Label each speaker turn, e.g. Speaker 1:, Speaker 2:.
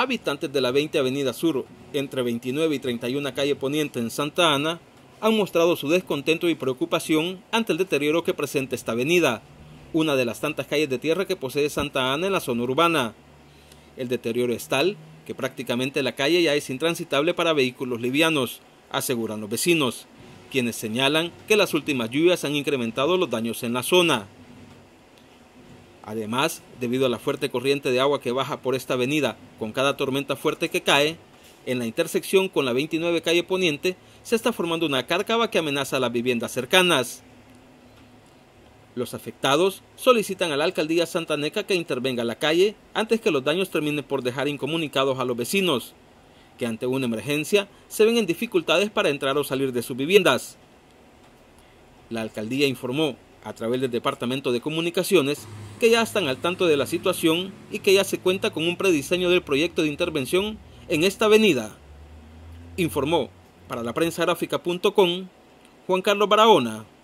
Speaker 1: habitantes de la 20 Avenida Sur, entre 29 y 31 Calle Poniente en Santa Ana, han mostrado su descontento y preocupación ante el deterioro que presenta esta avenida, una de las tantas calles de tierra que posee Santa Ana en la zona urbana. El deterioro es tal que prácticamente la calle ya es intransitable para vehículos livianos, aseguran los vecinos, quienes señalan que las últimas lluvias han incrementado los daños en la zona. Además, debido a la fuerte corriente de agua que baja por esta avenida con cada tormenta fuerte que cae, en la intersección con la 29 calle Poniente se está formando una cárcava que amenaza a las viviendas cercanas. Los afectados solicitan a la alcaldía santaneca que intervenga la calle antes que los daños terminen por dejar incomunicados a los vecinos, que ante una emergencia se ven en dificultades para entrar o salir de sus viviendas. La alcaldía informó, a través del Departamento de Comunicaciones, que ya están al tanto de la situación y que ya se cuenta con un prediseño del proyecto de intervención en esta avenida. Informó para la prensa gráfica.com Juan Carlos Barahona.